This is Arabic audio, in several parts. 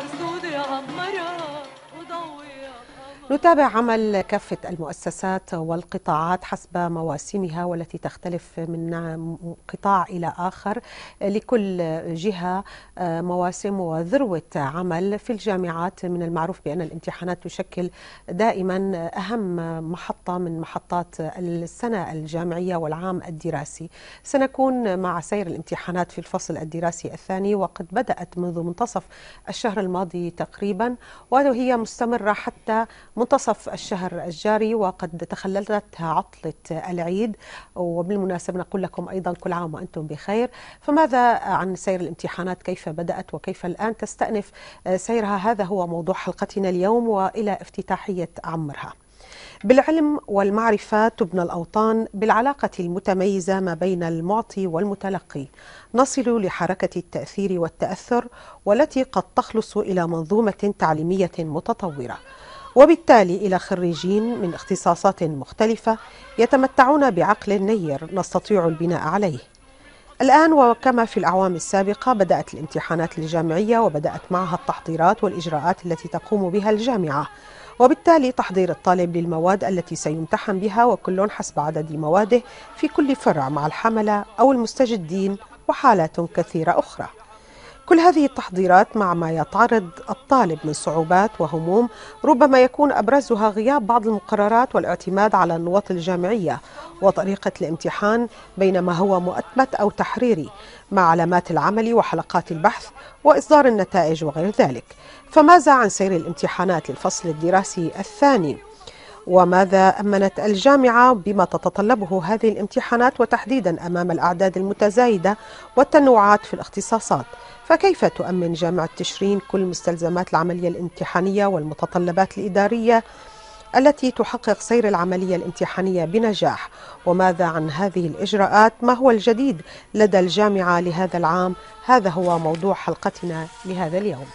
عرسول يا عمرة وضوي يا نتابع عمل كافة المؤسسات والقطاعات حسب مواسمها والتي تختلف من قطاع إلى آخر لكل جهة آه، مواسم وذروة عمل في الجامعات من المعروف بأن الامتحانات تشكل دائما أهم محطة من محطات السنة الجامعية والعام الدراسي سنكون مع سير الامتحانات في الفصل الدراسي الثاني وقد بدأت منذ منتصف الشهر الماضي تقريبا وهي مستمرة حتى منتصف الشهر الجاري وقد تخللت عطلة العيد وبالمناسبة نقول لكم أيضا كل عام وأنتم بخير فماذا عن سير الامتحانات كيف بدأت وكيف الآن تستأنف سيرها هذا هو موضوع حلقتنا اليوم وإلى افتتاحية عمرها بالعلم والمعرفة تبنى الأوطان بالعلاقة المتميزة ما بين المعطي والمتلقي نصل لحركة التأثير والتأثر والتي قد تخلص إلى منظومة تعليمية متطورة وبالتالي إلى خريجين من اختصاصات مختلفة يتمتعون بعقل نير نستطيع البناء عليه الآن وكما في الأعوام السابقة بدأت الامتحانات الجامعية وبدأت معها التحضيرات والإجراءات التي تقوم بها الجامعة وبالتالي تحضير الطالب للمواد التي سيمتحن بها وكل حسب عدد مواده في كل فرع مع الحملة أو المستجدين وحالات كثيرة أخرى كل هذه التحضيرات مع ما يتعرض الطالب من صعوبات وهموم ربما يكون أبرزها غياب بعض المقررات والاعتماد على النواط الجامعية وطريقة الامتحان بينما هو مؤتمت أو تحريري مع علامات العمل وحلقات البحث وإصدار النتائج وغير ذلك فماذا عن سير الامتحانات للفصل الدراسي الثاني؟ وماذا أمنت الجامعة بما تتطلبه هذه الامتحانات وتحديدا أمام الأعداد المتزايدة والتنوعات في الاختصاصات فكيف تؤمن جامعة تشرين كل مستلزمات العملية الامتحانية والمتطلبات الإدارية التي تحقق سير العملية الامتحانية بنجاح وماذا عن هذه الإجراءات ما هو الجديد لدى الجامعة لهذا العام هذا هو موضوع حلقتنا لهذا اليوم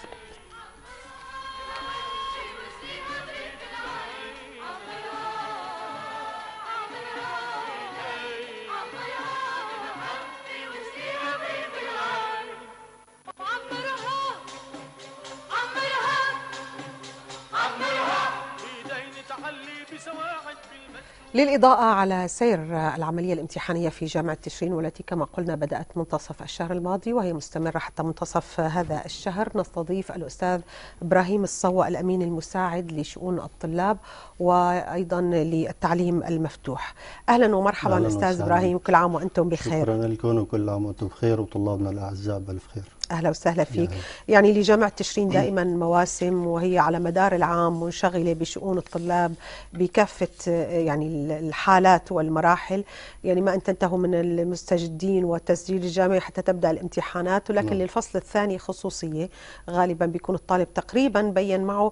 للإضاءة على سير العملية الامتحانية في جامعة تشرين والتي كما قلنا بدأت منتصف الشهر الماضي وهي مستمرة حتى منتصف هذا الشهر نستضيف الأستاذ إبراهيم الصوى الأمين المساعد لشؤون الطلاب وأيضا للتعليم المفتوح أهلا ومرحبا أهلاً أستاذ وسهلاً. إبراهيم كل عام وأنتم بخير شكرا لكم وكل عام وأنتم بخير وطلابنا الأعزاء بألف خير اهلا وسهلا فيك يعني, يعني لجامعه تشرين دائما مواسم وهي على مدار العام منشغله بشؤون الطلاب بكافه يعني الحالات والمراحل يعني ما ان تنتهوا من المستجدين والتسجيل الجامعي حتى تبدا الامتحانات ولكن نعم. للفصل الثاني خصوصيه غالبا بيكون الطالب تقريبا بين معه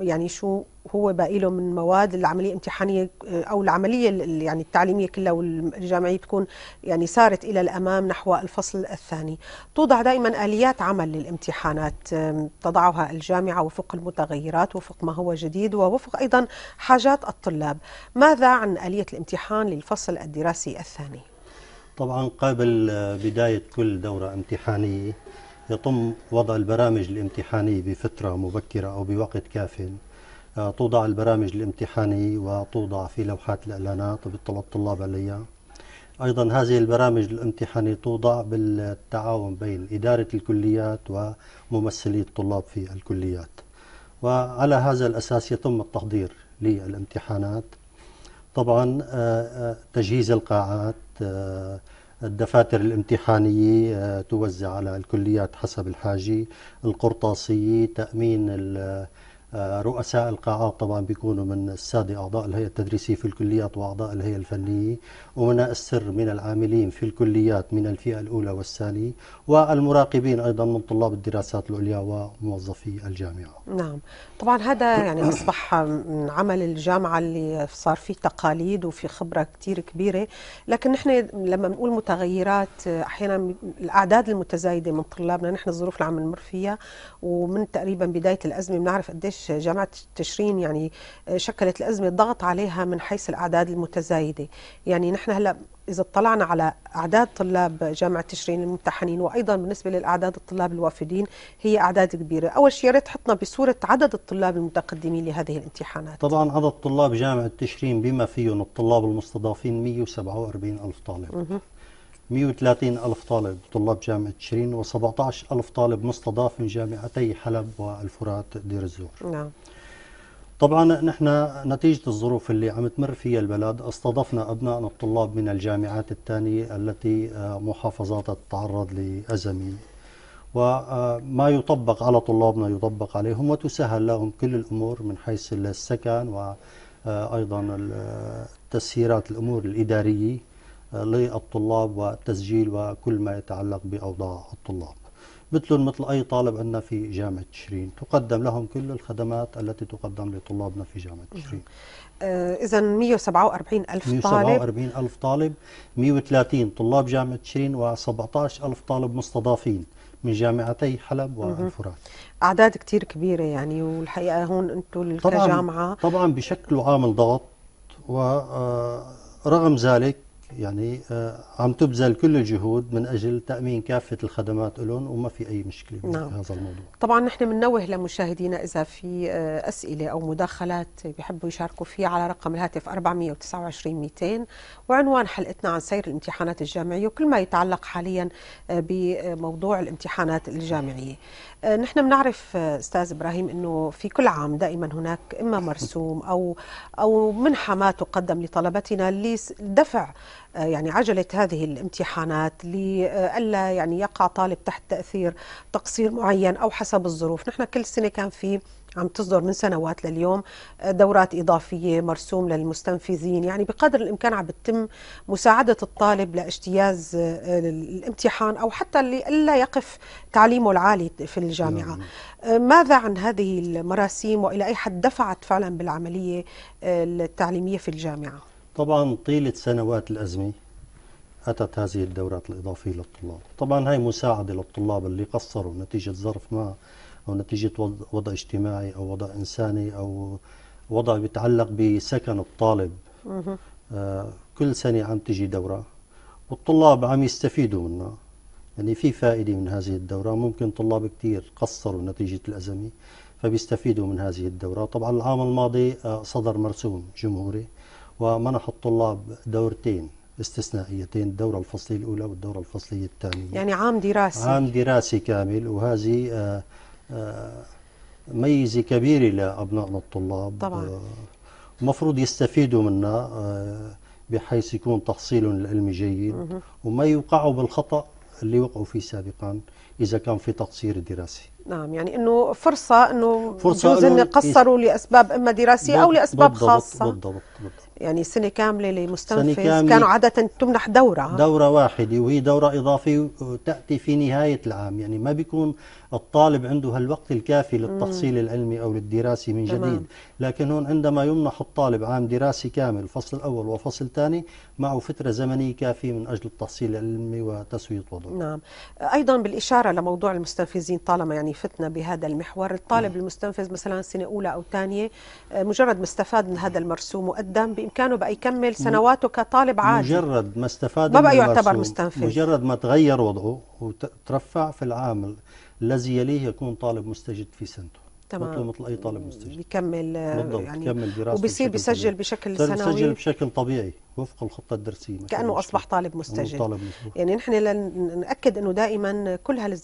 يعني شو هو باقي له من مواد العمليه الامتحانيه او العمليه يعني التعليميه كلها والجامعيه تكون يعني سارت الى الامام نحو الفصل الثاني توضع دائما آليات عمل للامتحانات تضعها الجامعة وفق المتغيرات وفق ما هو جديد ووفق أيضا حاجات الطلاب ماذا عن آلية الامتحان للفصل الدراسي الثاني؟ طبعا قبل بداية كل دورة امتحانية يتم وضع البرامج الامتحانية بفترة مبكرة أو بوقت كاف آه، توضع البرامج الامتحانية وتوضع في لوحات الإعلانات وبيطلع الطلاب عليها أيضا هذه البرامج الامتحانية توضع بالتعاون بين إدارة الكليات وممثلي الطلاب في الكليات وعلى هذا الأساس يتم التحضير للامتحانات طبعا آه، آه، تجهيز القاعات آه، الدفاتر الامتحانية توزع على الكليات حسب الحاجة القرطاسية تأمين آه، رؤساء القاعات طبعا بيكونوا من السادة أعضاء الهيئة التدريسية في الكليات وأعضاء الهيئة الفنية ومناء السر من العاملين في الكليات من الفئة الأولى والثانية والمراقبين أيضا من طلاب الدراسات العليا وموظفي الجامعة نعم طبعا هذا يعني أصبح من عمل الجامعة اللي صار فيه تقاليد وفي خبرة كتير كبيرة لكن نحن لما بنقول متغيرات أحيانا الأعداد المتزايدة من طلابنا نحن الظروف اللي عم نمر فيها ومن تقريبا بداية الأزمة بنعرف قديش جامعة تشرين يعني آه، شكلت الأزمة ضغط عليها من حيث الأعداد المتزايدة يعني نحن هلأ إذا اطلعنا على أعداد طلاب جامعة تشرين الممتحنين وأيضا بالنسبة للأعداد الطلاب الوافدين هي أعداد كبيرة أول شيء ريت حطنا بصورة عدد الطلاب المتقدمين لهذه الامتحانات طبعا عدد طلاب جامعة تشرين بما فيهم الطلاب المستضافين 147 ألف طالب 130 ألف طالب طلاب جامعة شرين و17 ألف طالب مستضاف من جامعتي حلب والفرات دير الزور نعم طبعا نحن نتيجة الظروف اللي عم تمر فيها البلد استضفنا أبنائنا الطلاب من الجامعات الثانية التي آه، محافظاتها تتعرض لأزمة وما آه، يطبق على طلابنا يطبق عليهم وتسهل لهم كل الأمور من حيث السكن وأيضا آه، تسهيرات الأمور الإدارية للطلاب والتسجيل وكل ما يتعلق بأوضاع الطلاب مثلهم مثل أي طالب عندنا في جامعة تشرين تقدم لهم كل الخدمات التي تقدم لطلابنا في جامعة تشرين نعم. آه، إذا 147 ألف 147 طالب ألف طالب 130 طلاب جامعة تشرين و17 ألف طالب مستضافين من جامعتي حلب والفرات أعداد كتير كبيرة يعني والحقيقة هون أنتم كجامعة طبعا بشكل عامل ضغط ورغم آه، ذلك يعني آه، عم تبذل كل الجهود من اجل تامين كافه الخدمات لهم وما في اي مشكله نعم. بهذا الموضوع طبعا نحن بننوه لمشاهدينا اذا في آه، اسئله او مداخلات بيحبوا يشاركوا فيها على رقم الهاتف 429 200 وعنوان حلقتنا عن سير الامتحانات الجامعيه وكل ما يتعلق حاليا آه، بموضوع الامتحانات الجامعيه آه، نحن بنعرف آه، استاذ ابراهيم انه في كل عام دائما هناك اما مرسوم او او منحه ما تقدم لطلبتنا لدفع آه، يعني عجله هذه الامتحانات لئلا يعني يقع طالب تحت تاثير تقصير معين او حسب الظروف، نحن كل سنه كان في عم تصدر من سنوات لليوم آه، دورات إضافية مرسوم للمستنفذين يعني بقدر الإمكان عم بتم مساعدة الطالب لاجتياز الامتحان آه، أو حتى الا يقف تعليمه العالي في الجامعة نعم. آه، ماذا عن هذه المراسيم وإلى أي حد دفعت فعلا بالعملية التعليمية في الجامعة طبعا طيلة سنوات الأزمة أتت هذه الدورات الإضافية للطلاب طبعا هاي مساعدة للطلاب اللي قصروا نتيجة ظرف ما أو نتيجة وضع اجتماعي أو وضع إنساني أو وضع بيتعلق بسكن الطالب آه كل سنة عم تجي دورة والطلاب عم يستفيدوا منها يعني في فائدة من هذه الدورة ممكن طلاب كثير قصروا نتيجة الأزمة فبيستفيدوا من هذه الدورة طبعا العام الماضي آه، صدر مرسوم جمهوري ومنح الطلاب دورتين استثنائيتين الدورة الفصلية الأولى والدورة الفصلية الثانية يعني عام دراسي عام دراسي كامل وهذه آه، آه، ميزة كبيرة لأبنائنا الطلاب طبعا المفروض آه، يستفيدوا منها آه، بحيث يكون تحصيلهم العلمي جيد وما يوقعوا بالخطأ اللي وقعوا فيه سابقا إذا كان في تقصير دراسي نعم يعني أنه فرصة أنه فرصة بجوز أنه قصروا لأسباب إما دراسية أو لأسباب بالضبط خاصة بالضبط بالضبط يعني سنة كاملة لمستنفذ سنة كاملة كانوا عادة تمنح دورة دورة واحدة وهي دورة إضافية تأتي في نهاية العام يعني ما بيكون الطالب عنده هالوقت الكافي للتحصيل مم. العلمي أو للدراسي من جديد تمام. لكن هون عندما يمنح الطالب عام دراسي كامل فصل أول وفصل ثاني معه فترة زمنية كافية من أجل التحصيل العلمي وتسوية وضعه نعم أيضا بالإشارة لموضوع المستنفذين طالما يعني فتنا بهذا المحور الطالب مم. نعم. المستنفذ مثلا سنة أولى أو ثانية آه، مجرد ما استفاد من هذا المرسوم وقدم بامكانه بقى يكمل سنواته كطالب عادي مجرد ما استفاد ما بقى يعتبر مستنفذ مجرد ما تغير وضعه وترفع في العام الذي يليه يكون طالب مستجد في سنته تمام مثل اي طالب مستجد بيكمل آه، يعني بيكمل دراسته وبصير بيسجل بشكل سنوي بيسجل بشكل طبيعي وفق الخطه الدرسيه كانه اصبح طالب مستجد طالب مستجد. يعني نحن لنأكد انه دائما كل هذه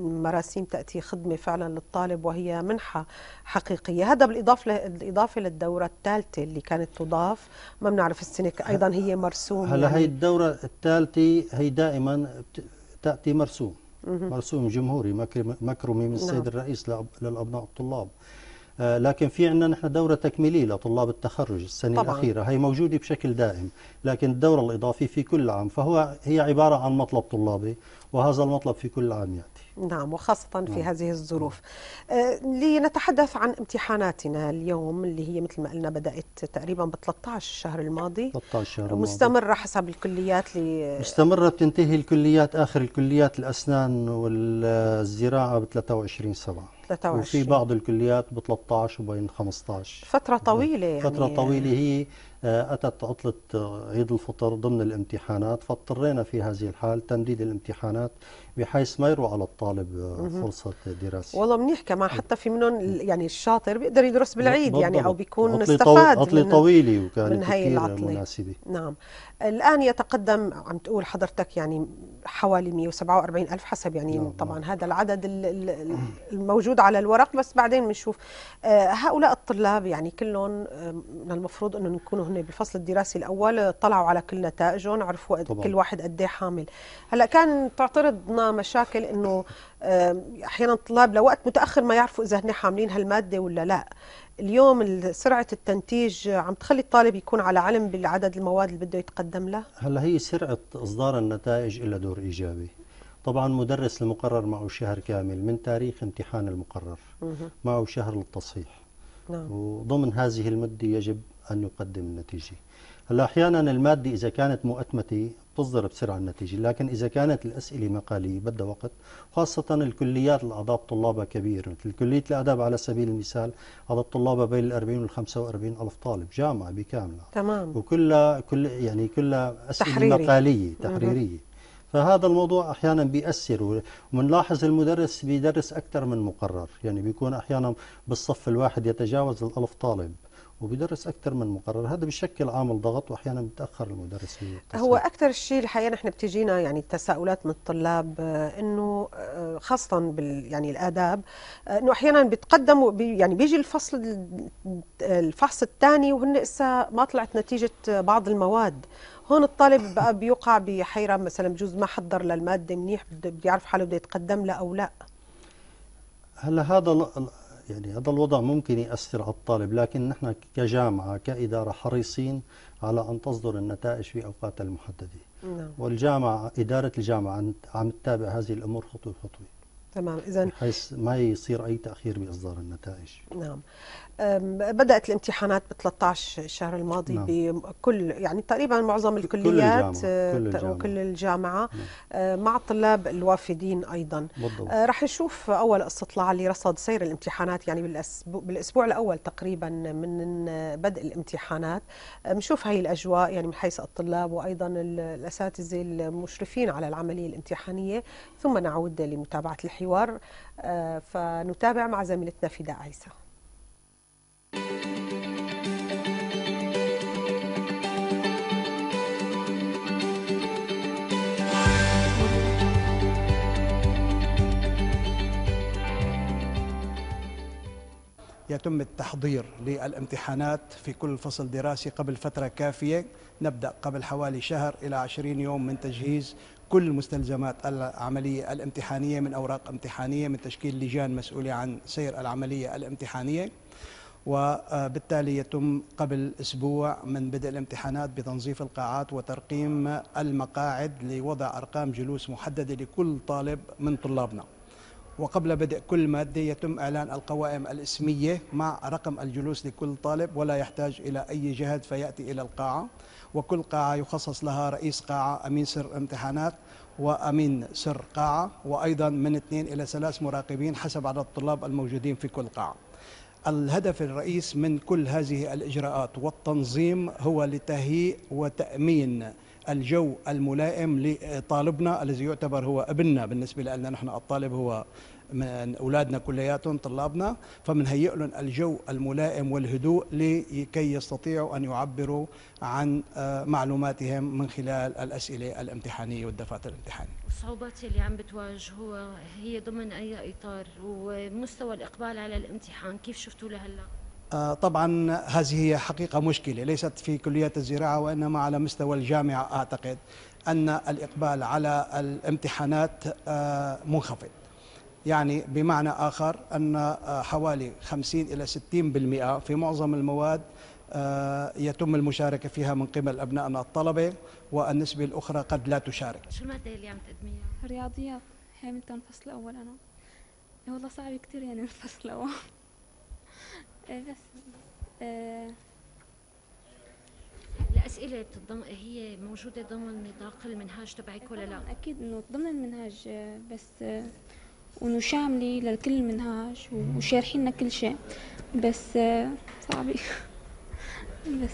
المراسيم تاتي خدمه فعلا للطالب وهي منحه حقيقيه هذا بالاضافه بالاضافه للدوره الثالثه اللي كانت تضاف ما بنعرف السنه ايضا هي مرسوم هلا يعني هي الدوره الثالثه هي دائما تاتي مرسوم مرسوم جمهوري مكرمي من السيد نعم. الرئيس للأبناء الطلاب آه، لكن في عندنا نحن دوره تكميليه لطلاب التخرج السنه طبعا. الاخيره هي موجوده بشكل دائم لكن الدوره الاضافيه في كل عام فهو هي عباره عن مطلب طلابي وهذا المطلب في كل عام ياتي يعني. نعم وخاصة نعم. في هذه الظروف نعم. آه، لنتحدث عن امتحاناتنا اليوم اللي هي مثل ما قلنا بدأت تقريبا ب 13 الشهر الماضي 13 شهر الماضي مستمرة حسب الكليات اللي مستمرة بتنتهي الكليات آخر الكليات الأسنان والزراعة ب 23 سبعة 23 وفي بعض الكليات ب 13 وبين 15 فترة طويلة يعني فترة طويلة هي آه، أتت عطلة عيد الفطر ضمن الامتحانات فاضطرينا في هذه الحال تمديد الامتحانات بحيث ما يروح على الطالب آه، فرصه دراسة والله منيح كمان حتى في منهم يعني الشاطر بيقدر يدرس بالعيد بالضبط. يعني او بيكون عطلي استفاد عطلي طويله وكانت من هاي العطله مناسبه نعم الان يتقدم عم تقول حضرتك يعني حوالي 147 ألف حسب يعني نعم. نعم. طبعا هذا العدد الموجود على الورق بس بعدين بنشوف آه، هؤلاء الطلاب يعني كلهم آه، من المفروض أنهم يكونوا هن بالفصل الدراسي الاول طلعوا على كل نتائجهم عرفوا طبعا. كل واحد قد إيه حامل هلا كان تعترضنا مشاكل انه احيانا الطلاب لوقت متاخر ما يعرفوا اذا هن حاملين هالماده ولا لا اليوم سرعه التنتيج عم تخلي الطالب يكون على علم بالعدد المواد اللي بده يتقدم له هلا هي سرعه اصدار النتائج لها دور ايجابي طبعا مدرس المقرر معه شهر كامل من تاريخ امتحان المقرر معه شهر للتصحيح نعم. وضمن هذه المده يجب ان يقدم النتيجه هلا احيانا الماده اذا كانت مؤتمته تصدر بسرعة النتيجة لكن إذا كانت الأسئلة مقالية بدها وقت خاصة الكليات الأعداد طلابها كبير مثل كلية الآداب على سبيل المثال عدد طلابها بين ال 40 وال 45 ألف طالب جامعة بكاملها تمام وكلها كل يعني كلها أسئلة تحريري. مقالية تحريرية مم. فهذا الموضوع احيانا بياثر ومنلاحظ المدرس بيدرس اكثر من مقرر يعني بيكون احيانا بالصف الواحد يتجاوز الألف طالب وبيدرس اكثر من مقرر هذا بشكل عامل ضغط واحيانا بتاخر المدرس في هو اكثر شيء الحقيقه نحن بتجينا يعني تساؤلات من الطلاب آه، انه آه، خاصه بال يعني الاداب آه، انه احيانا بتقدموا يعني بيجي الفصل الفحص الثاني وهن اسا ما طلعت نتيجه بعض المواد هون الطالب بقى بيوقع بحيره مثلا بجوز ما حضر للماده منيح بده يعرف حاله بده يتقدم لها او لا هلا هذا يعني هذا الوضع ممكن يأثر على الطالب لكن نحن كجامعة كإدارة حريصين على أن تصدر النتائج في أوقات المحددة نعم. والجامعة إدارة الجامعة عم تتابع هذه الأمور خطوة خطوة تمام إذا حيث ما يصير أي تأخير بإصدار النتائج نعم بدأت الامتحانات ب 13 الشهر الماضي نعم. بكل يعني تقريبا معظم الكليات كل آه، الجامعة. كل الجامعة نعم. آه، مع الطلاب الوافدين أيضا بالضبط. آه، رح نشوف أول استطلاع لرصد سير الامتحانات يعني بالأسبوع الأول تقريبا من بدء الامتحانات بنشوف هاي الأجواء يعني من حيث الطلاب وأيضا الأساتذة المشرفين على العملية الامتحانية ثم نعود لمتابعة الحوار فنتابع مع زميلتنا فداء عيسى يتم التحضير للامتحانات في كل فصل دراسي قبل فترة كافية نبدأ قبل حوالي شهر إلى عشرين يوم من تجهيز كل مستلزمات العملية الامتحانية من أوراق امتحانية من تشكيل لجان مسؤولة عن سير العملية الامتحانية وبالتالي يتم قبل اسبوع من بدء الامتحانات بتنظيف القاعات وترقيم المقاعد لوضع ارقام جلوس محدده لكل طالب من طلابنا. وقبل بدء كل ماده يتم اعلان القوائم الاسميه مع رقم الجلوس لكل طالب ولا يحتاج الى اي جهد فياتي الى القاعه وكل قاعه يخصص لها رئيس قاعه امين سر امتحانات وامين سر قاعه وايضا من اثنين الى ثلاث مراقبين حسب عدد الطلاب الموجودين في كل قاعه. الهدف الرئيس من كل هذه الإجراءات والتنظيم هو لتهيئ وتأمين الجو الملائم لطالبنا الذي يعتبر هو ابننا بالنسبة لنا نحن الطالب هو من اولادنا كلياتهم طلابنا فبنهيئ لهم الجو الملائم والهدوء لكي يستطيعوا ان يعبروا عن آه، معلوماتهم من خلال الاسئله الامتحانيه والدفاتر الامتحانيه. الصعوبات اللي عم بتواجهوها هي ضمن اي اطار ومستوى الاقبال على الامتحان كيف شفتوا لهلا؟ آه، طبعا هذه هي حقيقة مشكلة ليست في كلية الزراعة وإنما على مستوى الجامعة أعتقد أن الإقبال على الامتحانات آه، منخفض يعني بمعنى آخر أن آه، حوالي 50 إلى 60% في معظم المواد آه، يتم المشاركة فيها من قبل أبنائنا الطلبة والنسبة الأخرى قد لا تشارك شو المادة اللي عم تقدميها؟ رياضيات هاملتون الفصل الأول أنا إيه والله صعب كثير يعني الفصل الأول إيه بس إيه. الأسئلة بتضم... هي موجودة ضمن نطاق المنهاج تبعك ولا لا؟ أكيد إنه ضمن المنهاج بس آه، شاملة للكل المنهاج وشارحين كل شيء بس آه، صعبة بس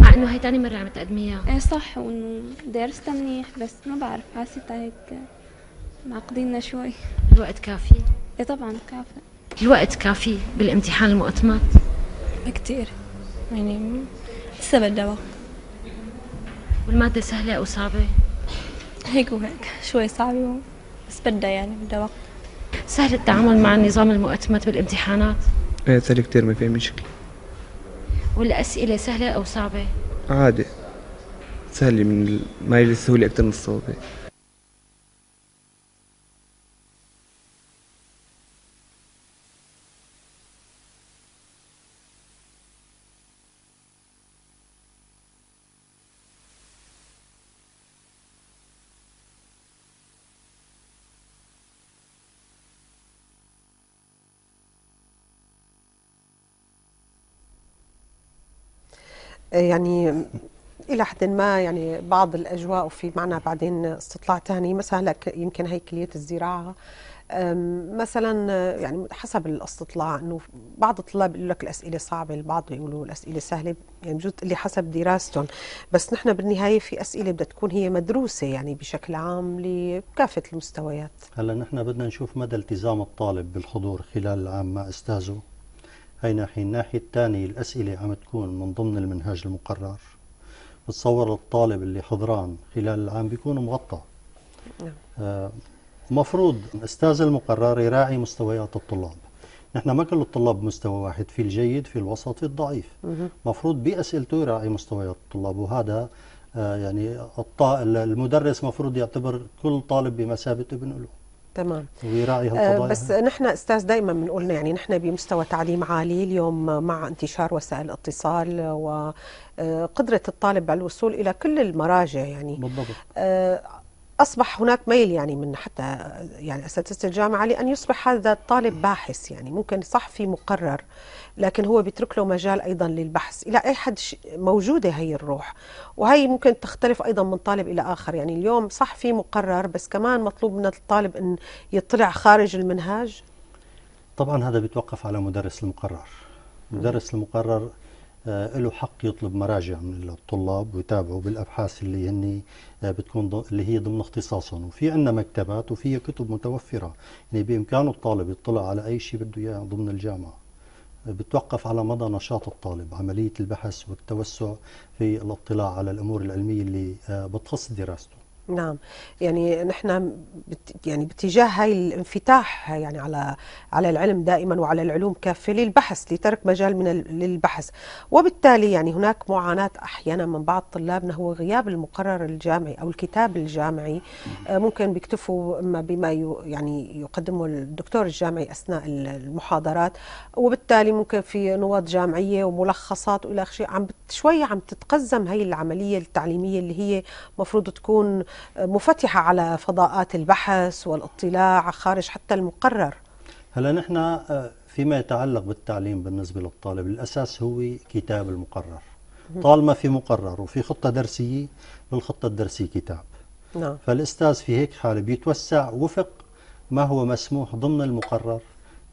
مع انه هي تاني مرة عم تقدميها ايه صح وانه دارستها منيح بس ما بعرف حاسيتها هيك معقديننا شوي الوقت كافي؟ ايه طبعا كافي الوقت كافي بالامتحان المؤتمت؟ كثير يعني لسه بدوا والمادة سهلة أو صعبة؟ هيك وهيك شوي صعبة بس بدها يعني بدها وقت سهل التعامل مع النظام المؤتمت بالامتحانات؟ ايه سهل كثير ما فيها مشكلة والأسئلة سهلة أو صعبة؟ عادي سهلة من ما هي السهولة أكثر من الصعوبة يعني الى حد ما يعني بعض الاجواء وفي معنا بعدين استطلاع ثاني مثلا يمكن هي كليه الزراعه مثلا يعني حسب الاستطلاع انه بعض الطلاب يقول لك الاسئله صعبه البعض يقولوا الاسئله سهله يعني بجوز اللي حسب دراستهم بس نحن بالنهايه في اسئله بدها تكون هي مدروسه يعني بشكل عام لكافه المستويات هلا نحن بدنا نشوف مدى التزام الطالب بالحضور خلال العام مع استاذه هاي ناحية الناحية الثانية الأسئلة عم تكون من ضمن المنهاج المقرر بتصور الطالب اللي حضران خلال العام بيكون مغطى نعم. آه مفروض أستاذ المقرر يراعي مستويات الطلاب نحن ما كل الطلاب مستوى واحد في الجيد في الوسط في الضعيف مفروض بأسئلته يراعي مستويات الطلاب وهذا آه يعني المدرس مفروض يعتبر كل طالب بمثابة ابن له تمام وراعي هالقضايا آه، بس نحن استاذ دائما بنقول يعني نحن بمستوى تعليم عالي اليوم مع انتشار وسائل الاتصال وقدره آه، الطالب على الوصول الى كل المراجع يعني بالضبط آه، اصبح هناك ميل يعني من حتى يعني اساتذه الجامعه لان يصبح هذا الطالب باحث يعني ممكن صح في مقرر لكن هو بيترك له مجال أيضا للبحث إلى أي حد موجودة هي الروح وهي ممكن تختلف أيضا من طالب إلى آخر يعني اليوم صح في مقرر بس كمان مطلوب من الطالب أن يطلع خارج المنهاج طبعا هذا بيتوقف على مدرس المقرر مدرس المقرر آه، له حق يطلب مراجع من الطلاب ويتابعوا بالابحاث اللي هن آه، بتكون اللي هي ضمن اختصاصهم وفي عندنا مكتبات وفي كتب متوفره يعني بامكانه الطالب يطلع على اي شيء بده اياه ضمن الجامعه بتوقف على مدى نشاط الطالب عملية البحث والتوسع في الاطلاع على الأمور العلمية اللي آه، بتخص دراسته نعم يعني نحن بت يعني باتجاه هاي الانفتاح يعني على على العلم دائما وعلى العلوم كافه للبحث لترك مجال من للبحث وبالتالي يعني هناك معاناه احيانا من بعض طلابنا هو غياب المقرر الجامعي او الكتاب الجامعي آه، ممكن بيكتفوا اما بما يعني يقدمه الدكتور الجامعي اثناء المحاضرات وبالتالي ممكن في نواة جامعيه وملخصات والى اخره عم شوي عم تتقزم هي العمليه التعليميه اللي هي مفروض تكون مفتحة على فضاءات البحث والاطلاع خارج حتى المقرر هلا نحن آه، فيما يتعلق بالتعليم بالنسبة للطالب الأساس هو كتاب المقرر طالما في مقرر وفي خطة درسية بالخطة الدرسية كتاب نعم. فالأستاذ في هيك حالة بيتوسع وفق ما هو مسموح ضمن المقرر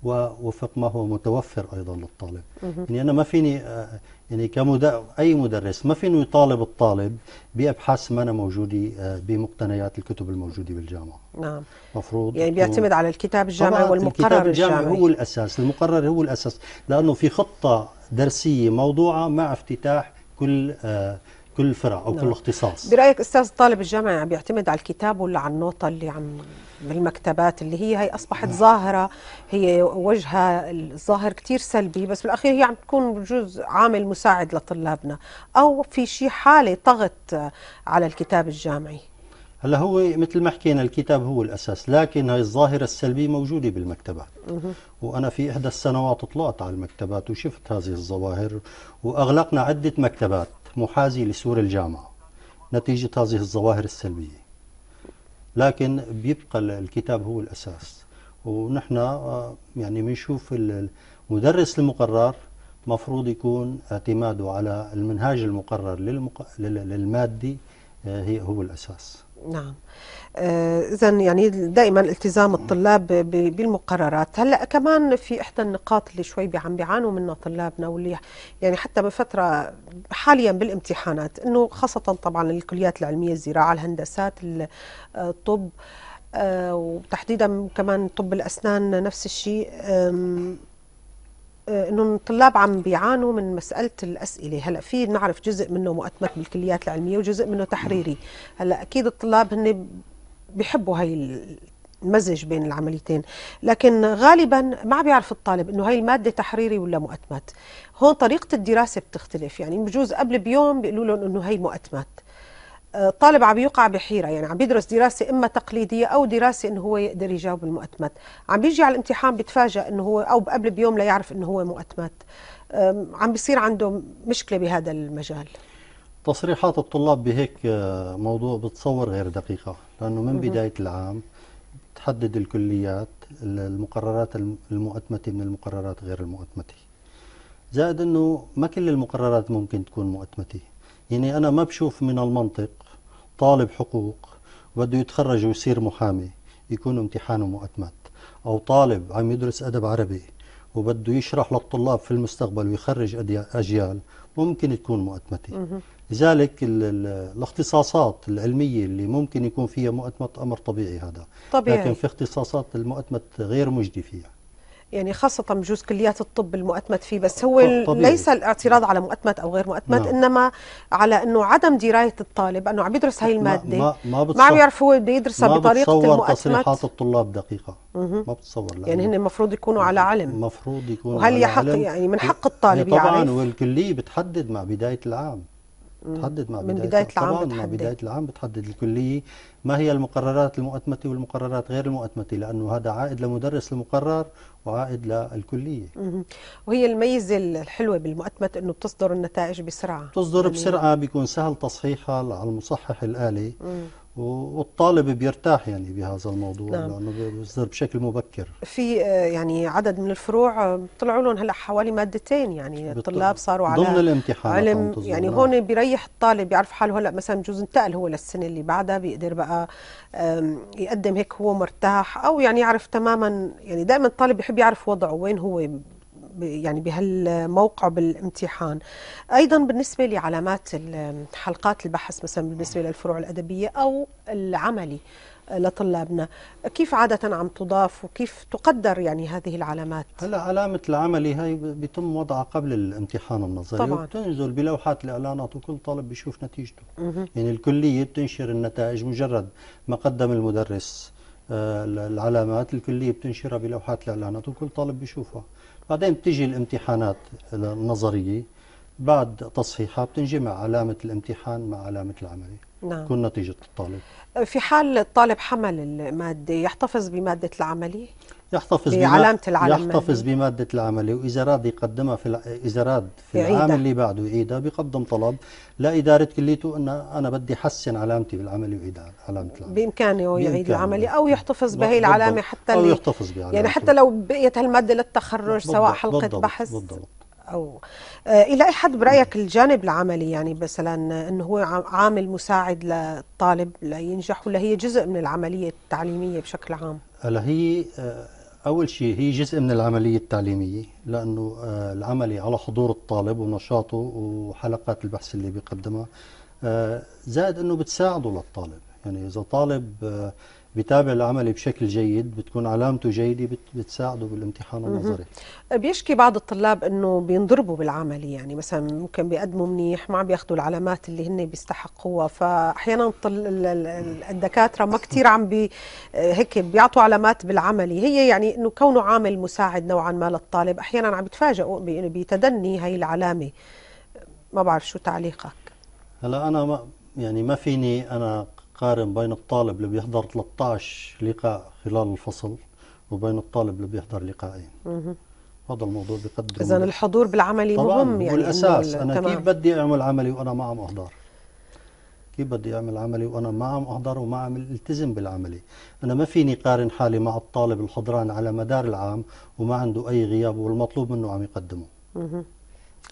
ووفق ما هو متوفر أيضا للطالب يعني أنا ما فيني آه، يعني كمد... أي مدرس ما فينه يطالب الطالب بأبحاث ما أنا موجودة آه، بمقتنيات الكتب الموجودة بالجامعة نعم مفروض يعني بيعتمد على الكتاب الجامعي والمقرر الكتاب الجامعي, الجامعي هو الأساس المقرر هو الأساس لأنه في خطة درسية موضوعة مع افتتاح كل آه كل فرع او نعم. كل اختصاص برايك استاذ الطالب الجامعي عم بيعتمد على الكتاب ولا على النوطه اللي عم بالمكتبات اللي هي هي اصبحت نعم. ظاهره هي وجهها الظاهر كثير سلبي بس بالاخير هي عم تكون بجوز عامل مساعد لطلابنا او في شيء حاله طغت على الكتاب الجامعي هلا هو مثل ما حكينا الكتاب هو الاساس لكن هاي الظاهره السلبيه موجوده بالمكتبات وانا في احدى السنوات طلعت على المكتبات وشفت هذه الظواهر واغلقنا عده مكتبات محازي لسور الجامعة نتيجة هذه الظواهر السلبية لكن بيبقى الكتاب هو الأساس ونحن آه، يعني بنشوف المدرس المقرر مفروض يكون اعتماده على المنهاج المقرر للمق... للمادي آه، هي هو الأساس نعم آه، اذا يعني دائما التزام الطلاب بالمقررات هلا كمان في احدى النقاط اللي شوي عم بيعانوا منها طلابنا واللي يعني حتى بفتره حاليا بالامتحانات انه خاصه طبعا الكليات العلميه الزراعه الهندسات الطب آه، آه، وتحديدا كمان طب الاسنان نفس الشيء آه، انه الطلاب عم بيعانوا من مساله الاسئله هلا في نعرف جزء منه مؤتمت بالكليات العلميه وجزء منه تحريري هلا اكيد الطلاب هن بيحبوا هاي المزج بين العمليتين لكن غالبا ما بيعرف الطالب انه هاي الماده تحريري ولا مؤتمت هون طريقه الدراسه بتختلف يعني بجوز قبل بيوم بيقولوا لهم انه هاي مؤتمت طالب عم يقع بحيره يعني عم يدرس دراسه اما تقليديه او دراسه انه هو يقدر يجاوب المؤتمت عم بيجي على الامتحان بيتفاجئ انه هو او قبل بيوم لا يعرف انه هو مؤتمت عم بيصير عنده مشكله بهذا المجال تصريحات الطلاب بهيك آه، موضوع بتصور غير دقيقه لانه من بدايه العام تحدد الكليات المقررات المؤتمته من المقررات غير المؤتمته زائد انه ما كل المقررات ممكن تكون مؤتمته يعني أنا ما بشوف من المنطق طالب حقوق بده يتخرج ويصير محامي يكون امتحانه مؤتمت أو طالب عم يدرس أدب عربي وبده يشرح للطلاب في المستقبل ويخرج أجيال ممكن تكون مؤتمتة لذلك الاختصاصات العلمية اللي ممكن يكون فيها مؤتمت أمر طبيعي هذا طبيعي. لكن في اختصاصات المؤتمت غير مجدي فيها يعني خاصة بجوز كليات الطب المؤتمت فيه بس هو طبيعي. ليس الاعتراض على مؤتمت أو غير مؤتمت لا. نعم. إنما على أنه عدم دراية الطالب أنه عم يدرس هاي المادة ما, ما, ما عم يعرف هو بده يدرسها ما بطريقة المؤتمت ما بتصور تصريحات الطلاب دقيقة مه. ما بتصور لأنه يعني هن المفروض يكونوا على علم المفروض يكونوا على وهل يحق يعني من حق الطالب يعني طبعا يعرف. والكلية بتحدد مع بداية العام بتحدد مع من بداية, بداية العام طبعا مع بداية العام بتحدد الكلية ما هي المقررات المؤتمتة والمقررات غير المؤتمتة لأنه هذا عائد لمدرس المقرر وعائد للكلية وهي الميزة الحلوة بالمؤتمت أنه بتصدر النتائج بسرعة بتصدر يعني بسرعة بيكون سهل تصحيحها على المصحح الآلي مم. والطالب بيرتاح يعني بهذا الموضوع نعم. لانه بيصدر بشكل مبكر في آه، يعني عدد من الفروع آه، طلعوا لهم هلا حوالي مادتين يعني الطلاب صاروا على ضمن الامتحان علم يعني نعم. هون بيريح الطالب بيعرف حاله هلا مثلا بجوز انتقل هو للسنه اللي بعدها بيقدر بقى يقدم هيك هو مرتاح او يعني يعرف تماما يعني دائما الطالب بيحب يعرف وضعه وين هو يعني بهالموقع بالامتحان ايضا بالنسبه لعلامات حلقات البحث مثلا بالنسبه للفروع الادبيه او العملي لطلابنا كيف عادة عم تضاف وكيف تقدر يعني هذه العلامات هلا علامة العملي هاي بيتم وضعها قبل الامتحان النظري طبعا وبتنزل بلوحات الإعلانات وكل طالب بيشوف نتيجته مه. يعني الكلية بتنشر النتائج مجرد ما قدم المدرس آه، العلامات الكلية بتنشرها بلوحات الإعلانات وكل طالب بيشوفها بعدين بتيجي الامتحانات النظرية بعد تصحيحها بتنجمع علامة الامتحان مع علامة العملي نعم. كل نتيجة الطالب في حال الطالب حمل المادة يحتفظ بمادة العملي؟ يحتفظ بعلامة العلم يحتفظ بمادة العملي وإذا راد يقدمها في إذا راد في يعيدة. العام اللي بعده يعيدها بيقدم طلب لإدارة كليته أن أنا بدي أحسن علامتي بالعملي ويعيد علامة العمل بإمكانه يعيد العملي أو يحتفظ بهي العلامة حتى أو يحتفظ بعلامته يعني حتى لو بقيت هالمادة للتخرج بالضبط. سواء حلقة بالضبط. بحث بالضبط. او آه، الى اي حد برايك الجانب العملي يعني مثلا انه هو عامل مساعد للطالب لينجح ولا هي جزء من العمليه التعليميه بشكل عام؟ هلا هي آه، أول شيء هي جزء من العملية التعليمية لأنه آه، العملي على حضور الطالب ونشاطه وحلقات البحث اللي بيقدمها آه، زائد أنه بتساعده للطالب يعني إذا طالب آه، بيتابع العمل بشكل جيد بتكون علامته جيدة بتساعده بالامتحان النظري بيشكي بعض الطلاب انه بينضربوا بالعملي يعني مثلا ممكن بيقدموا منيح ما عم بياخذوا العلامات اللي هن بيستحقوها فاحيانا الدكاترة ما كثير عم بي هيك بيعطوا علامات بالعملي هي يعني انه كونه عامل مساعد نوعا ما للطالب احيانا عم بيتفاجئوا بتدني هي العلامة ما بعرف شو تعليقك هلا انا ما يعني ما فيني انا نقارن بين الطالب اللي بيحضر 13 لقاء خلال الفصل وبين الطالب اللي بيحضر لقاءين هذا الموضوع بقدر اذا الحضور بالعملي طبعاً مهم يعني والاساس انا تمام. كيف بدي اعمل عملي وانا ما عم احضر كيف بدي اعمل عملي وانا ما عم احضر وما عم التزم بالعملي انا ما فيني قارن حالي مع الطالب الحضران على مدار العام وما عنده اي غياب والمطلوب منه عم يقدمه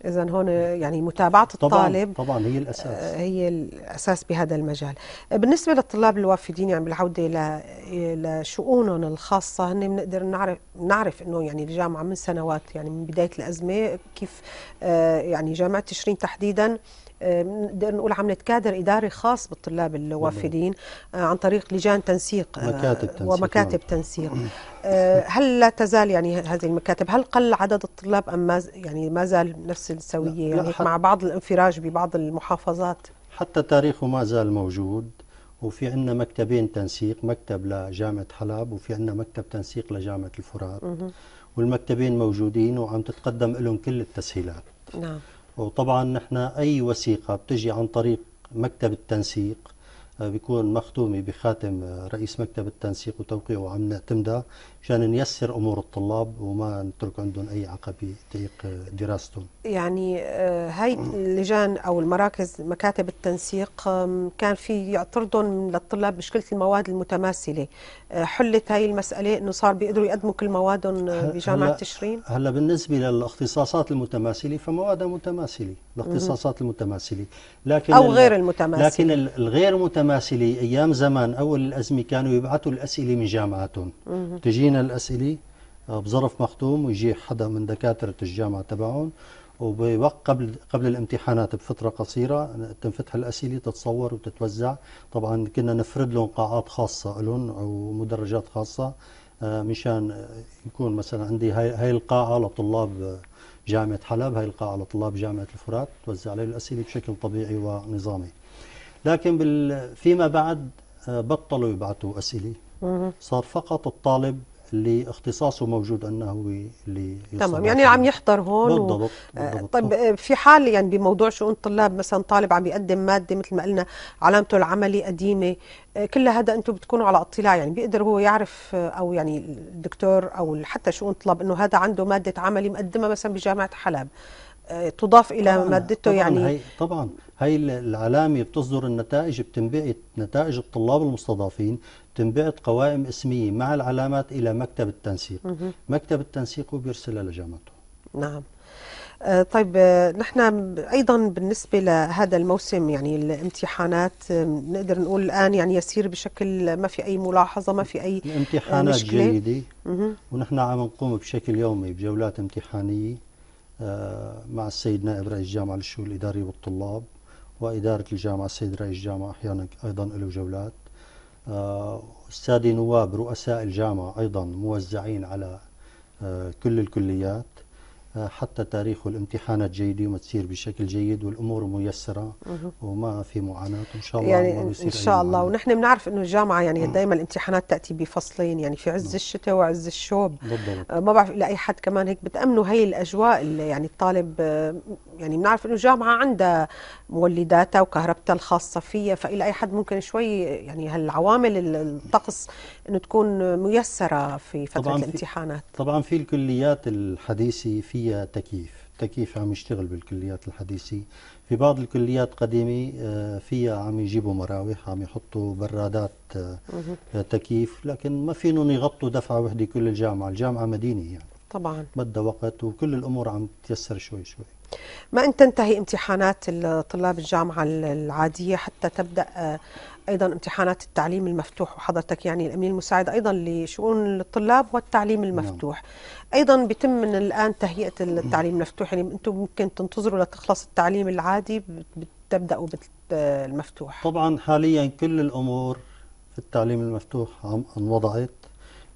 اذا هون يعني متابعه الطالب طبعا طبعا هي الاساس آه، هي الاساس بهذا المجال بالنسبه للطلاب الوافدين يعني بالعوده لشؤونهم الخاصه هن بنقدر نعرف نعرف انه يعني الجامعه من سنوات يعني من بدايه الازمه كيف آه، يعني جامعه تشرين تحديدا آه، نقدر نقول عملت كادر اداري خاص بالطلاب الوافدين آه، عن طريق لجان تنسيق آه، مكاتب تنسيق ومكاتب نعم. تنسيق هل لا تزال يعني هذه المكاتب هل قل عدد الطلاب ام ما يعني ما زال نفس السويه يعني مع بعض الانفراج ببعض المحافظات حتى تاريخه ما زال موجود وفي عندنا مكتبين تنسيق مكتب لجامعة حلب وفي عندنا مكتب تنسيق لجامعة الفرات والمكتبين موجودين وعم تتقدم لهم كل التسهيلات نعم وطبعا نحن أي وثيقة بتجي عن طريق مكتب التنسيق آه، بيكون مختومة بخاتم آه، رئيس مكتب التنسيق وتوقيعه عم نعتمدها مشان نيسر امور الطلاب وما نترك عندهم اي عقبه تعيق دراستهم. يعني آه، هاي اللجان او المراكز مكاتب التنسيق كان في يعترضهم للطلاب مشكله المواد المتماثله، آه، حلت هاي المساله انه صار بيقدروا يقدموا كل موادهم آه، بجامعه هلأ تشرين؟ هلا بالنسبه للاختصاصات المتماثله فموادها متماثله، الاختصاصات المتماثله، لكن او غير المتماثله لكن الغير متماثله ايام زمان اول الازمه كانوا يبعثوا الاسئله من جامعاتهم تجينا بيعطينا الاسئله آه، بظرف مختوم ويجي حدا من دكاتره الجامعه تبعهم وبوقت قبل قبل الامتحانات بفتره قصيره تنفتح الاسئله تتصور وتتوزع طبعا كنا نفرد لهم قاعات خاصه لهم او مدرجات خاصه آه، مشان يكون مثلا عندي هاي, هاي القاعه لطلاب جامعه حلب هاي القاعه لطلاب جامعه الفرات توزع عليه الاسئله بشكل طبيعي ونظامي لكن فيما بعد آه، بطلوا يبعثوا اسئله صار فقط الطالب اللي اختصاصه موجود انه هو اللي تمام يعني عم يحضر هون بالضبط, و... بالضبط. آه، طيب آه، في حال يعني بموضوع شؤون الطلاب مثلا طالب عم يقدم ماده مثل ما قلنا علامته العملي قديمه آه، كل هذا انتم بتكونوا على اطلاع يعني بيقدر هو يعرف او يعني الدكتور او حتى شؤون طلاب انه هذا عنده ماده عملي مقدمه مثلا بجامعه حلب تضاف الى طبعاً مادته طبعاً يعني هي طبعا هي العلامه بتصدر النتائج بتنبعث نتائج الطلاب المستضافين بتنبعث قوائم اسميه مع العلامات الى مكتب التنسيق مه. مكتب التنسيق وبيرسلها لجامعته نعم آه، طيب آه، نحن ايضا بالنسبه لهذا الموسم يعني الامتحانات آه، نقدر نقول الان يعني يسير بشكل ما في اي ملاحظه ما في اي الامتحانات مشكلة. جيده مه. ونحن عم نقوم بشكل يومي بجولات امتحانيه آه، مع السيد نائب رئيس الجامعة للشؤون الإدارية والطلاب وإدارة الجامعة السيد رئيس الجامعة أحيانا أيضا له جولات آه، أستاذي نواب رؤساء الجامعة أيضا موزعين على آه، كل الكليات حتى تاريخ الامتحانات جيدة تصير بشكل جيد والامور ميسره وما في معاناه وان شاء الله يعني ان شاء الله ونحن بنعرف انه الجامعه يعني نعم. دائما الامتحانات تاتي بفصلين يعني في عز نعم. الشتاء وعز الشوب بالضبط. آه، ما بعرف لاي حد كمان هيك بتامنوا هي الاجواء اللي يعني الطالب آه، يعني بنعرف انه الجامعه عندها مولداتها وكهربتها الخاصه فيها فالى اي حد ممكن شوي يعني هالعوامل الطقس انه تكون ميسره في فتره طبعاً الامتحانات في طبعا في الكليات الحديثه فيها تكييف التكييف عم يشتغل بالكليات الحديثه في بعض الكليات قديمه آه، فيها عم يجيبوا مراوح عم يحطوا برادات آه، تكييف لكن ما فينهم يغطوا دفعه وحده كل الجامعه الجامعه مدينه يعني طبعا بدها وقت وكل الامور عم تيسر شوي شوي ما ان تنتهي امتحانات طلاب الجامعه العاديه حتى تبدا آه، ايضا امتحانات التعليم المفتوح وحضرتك يعني الامين المساعد ايضا لشؤون الطلاب والتعليم نعم. المفتوح ايضا بيتم من الان تهيئه التعليم المفتوح يعني انتم ممكن تنتظروا لتخلص التعليم العادي بتبداوا آه، بالمفتوح طبعا حاليا كل الامور في التعليم المفتوح انوضعت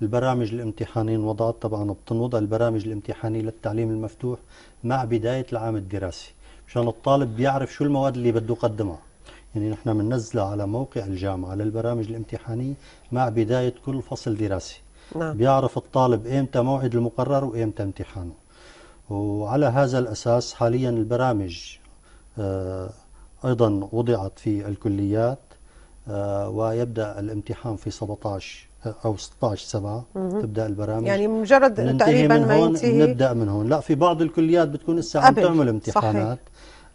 البرامج الامتحانية وضعت طبعا بتنوضع البرامج الامتحانية للتعليم المفتوح مع بداية العام الدراسي مشان الطالب بيعرف شو المواد اللي بده يقدمها يعني نحن بننزلها على موقع الجامعة للبرامج الامتحانية مع بداية كل فصل دراسي نعم. بيعرف الطالب ايمتى موعد المقرر وايمتى امتحانه وعلى هذا الأساس حاليا البرامج آه، أيضا وضعت في الكليات آه، ويبدأ الامتحان في 17 او 16 7 تبدا البرامج يعني مجرد تقريبا من ما ينتهي نبدا من هون لا في بعض الكليات بتكون لسه عم تعمل امتحانات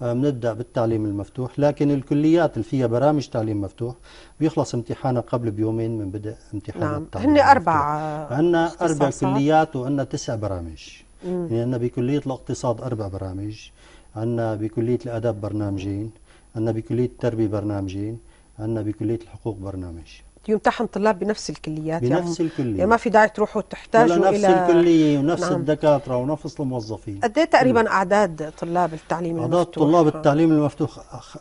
آه، بنبدا بالتعليم المفتوح لكن الكليات اللي فيها برامج تعليم مفتوح بيخلص امتحانها قبل بيومين من بدء امتحان نعم. التعليم هن اربع عندنا اربع كليات وعندنا تسع برامج مم. يعني عندنا بكليه الاقتصاد اربع برامج عندنا بكليه الاداب برنامجين عندنا بكليه التربيه برنامجين عندنا بكليه الحقوق برنامج يمتحن طلاب بنفس الكليات يعني بنفس يعني الكليه يعني ما في داعي تروحوا تحتاجوا الى نفس الكليه ونفس نعم. الدكاتره ونفس الموظفين قد ايه تقريبا اعداد طلاب التعليم أعداد المفتوح اعداد طلاب التعليم المفتوح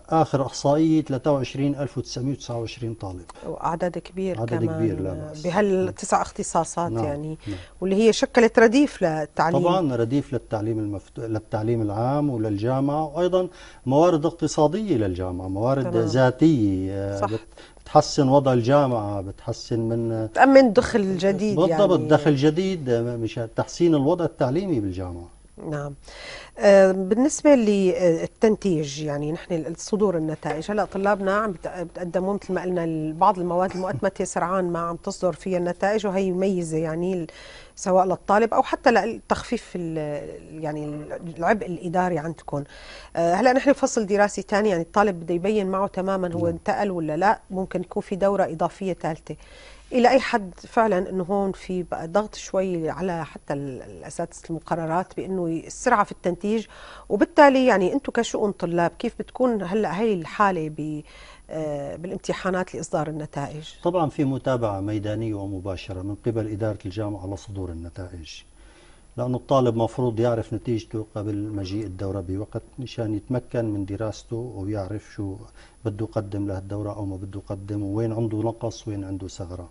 اخر احصائيه 23929 طالب واعداد كبير عدد كمان كبير لا بأس. بهالتسع اختصاصات نعم. يعني نعم. واللي هي شكلت رديف للتعليم طبعا رديف للتعليم المفتوح للتعليم العام وللجامعه وايضا موارد اقتصاديه للجامعه موارد تمام. ذاتيه آه، صح. بتحسن وضع الجامعة بتحسن من تأمن دخل جديد بالضبط يعني دخل جديد مش تحسين الوضع التعليمي بالجامعة نعم آه، بالنسبة للتنتيج يعني نحن صدور النتائج هلا طلابنا عم بتقدموا مثل ما قلنا بعض المواد المؤتمتة سرعان ما عم تصدر فيها النتائج وهي مميزة يعني سواء للطالب او حتى لتخفيف يعني العبء الاداري عندكم آه، هلا نحن فصل دراسي ثاني يعني الطالب بده يبين معه تماما هو نعم. انتقل ولا لا ممكن يكون في دورة إضافية ثالثة الى اي حد فعلا انه هون في بقى ضغط شوي على حتى الاساتذه المقررات بانه السرعه في التنتيج وبالتالي يعني انتم كشؤون طلاب كيف بتكون هلا هي الحاله ب آه، بالامتحانات لاصدار النتائج؟ طبعا في متابعه ميدانيه ومباشره من قبل اداره الجامعه على صدور النتائج. لانه الطالب مفروض يعرف نتيجته قبل مجيء الدورة بوقت مشان يتمكن من دراسته ويعرف شو بده يقدم لهالدورة أو ما بده يقدم وين عنده نقص وين عنده ثغرة